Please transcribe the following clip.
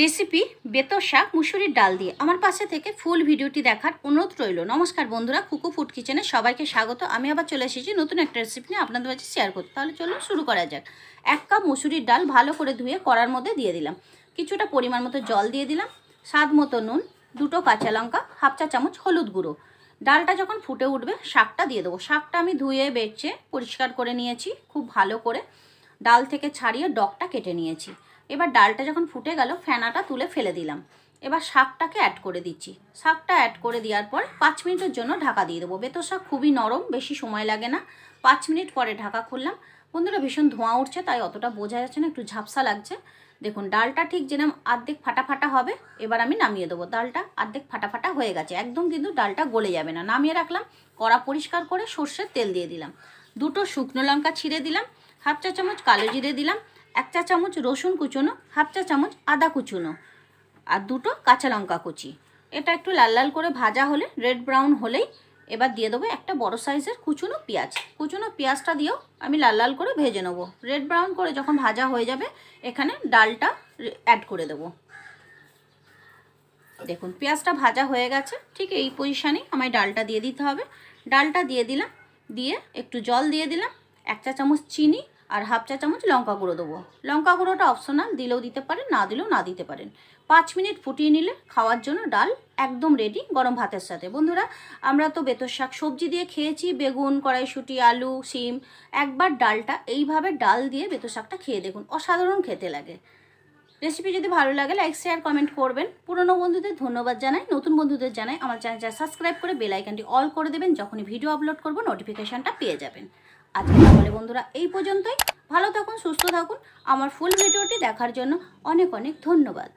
recipe বেতর শাক মুসুরির ডাল দিয়ে আমার পাশে থেকে ফুল ভিডিওটি দেখার অনুরোধ রইল নমস্কার বন্ধুরা কুকু ফুড কিচেনে সবাইকে স্বাগত আমি আবার চলে এসেছি নতুন একটা রেসিপি নিয়ে আপনাদের কাছে শেয়ার করতে তাহলে চলুন শুরু করা যাক এক কাপ মুসুরির ডাল ভালো করে ধুয়ে কড়ার মধ্যে দিয়ে দিলাম কিছুটা পরিমাণ মতো জল দিয়ে দিলাম স্বাদ মতো নুন দুটো কাঁচা লঙ্কা হাফ চা চামচ হলুদ গুঁড়ো ডালটা যখন ফুটে উঠবে শাকটা দিয়ে দেবো শাকটা আমি ধুয়ে বেচে পরিষ্কার করে নিয়েছি খুব ভালো করে ডাল থেকে ছাড়িয়ে ডকটা কেটে নিয়েছি এবার ডালটা যখন ফুটে গেল ফেনাটা তুলে ফেলে দিলাম এবার শাকটাকে অ্যাড করে দিচ্ছি শাকটা অ্যাড করে দেওয়ার পর পাঁচ মিনিটের জন্য ঢাকা দিয়ে দেবো বেতর শাক খুবই নরম বেশি সময় লাগে না পাঁচ মিনিট পরে ঢাকা খুললাম বন্ধুরা ভীষণ ধোঁয়া উঠছে তাই অতটা বোঝা যাচ্ছে না একটু ঝাপসা লাগছে দেখুন ডালটা ঠিক যেরকম আর্ধেক ফাটা ফাটা হবে এবার আমি নামিয়ে দেবো ডালটা আর্ধেক ফাটা ফাটা হয়ে গেছে একদম কিন্তু ডালটা গলে যাবে না নামিয়ে রাখলাম কড়া পরিষ্কার করে সর্ষের তেল দিয়ে দিলাম দুটো শুকনো লঙ্কা ছিঁড়ে দিলাম হাফ চা চামচ কালো জিরে দিলাম এক চা চামচ রসুন কুচোনো হাফ চা চামচ আদা কুচুনো আর দুটো কাঁচা লঙ্কা কুচি এটা একটু লাল লাল করে ভাজা হলে রেড ব্রাউন হলেই এবার দিয়ে দেবো একটা বড় সাইজের কুচুনো পেঁয়াজ কুচুনো পেঁয়াজটা দিয়েও আমি লাল লাল করে ভেজে নেবো রেড ব্রাউন করে যখন ভাজা হয়ে যাবে এখানে ডালটা অ্যাড করে দেবো দেখুন পেঁয়াজটা ভাজা হয়ে গেছে ঠিক এই পজিশানেই আমায় ডালটা দিয়ে দিতে হবে ডালটা দিয়ে দিলাম দিয়ে একটু জল দিয়ে দিলাম এক চা চামচ চিনি আর হাফ চা চামচ লঙ্কা গুঁড়ো দেবো লঙ্কা গুঁড়োটা অপশনাল দিলেও দিতে পারেন না দিলেও না দিতে পারেন পাঁচ মিনিট ফুটিয়ে নিলে খাওয়ার জন্য ডাল একদম রেডি গরম ভাতের সাথে বন্ধুরা আমরা তো বেতর শাক সবজি দিয়ে খেয়েছি বেগুন কড়াইশুটি আলু শিম একবার ডালটা এইভাবে ডাল দিয়ে বেতর শাকটা খেয়ে দেখুন অসাধারণ খেতে লাগে রেসিপি যদি ভালো লাগে লাইক শেয়ার কমেন্ট করবেন পুরনো বন্ধুদের ধন্যবাদ জানাই নতুন বন্ধুদের জানাই আমার চ্যানেলটা সাবস্ক্রাইব করে বেলাইকানটি অল করে দেবেন যখনই ভিডিও আপলোড করব নোটিফিকেশানটা পেয়ে যাবেন আজকে তাহলে বন্ধুরা এই পর্যন্তই ভালো থাকুন সুস্থ থাকুন আমার ফুল ভিডিওটি দেখার জন্য অনেক অনেক ধন্যবাদ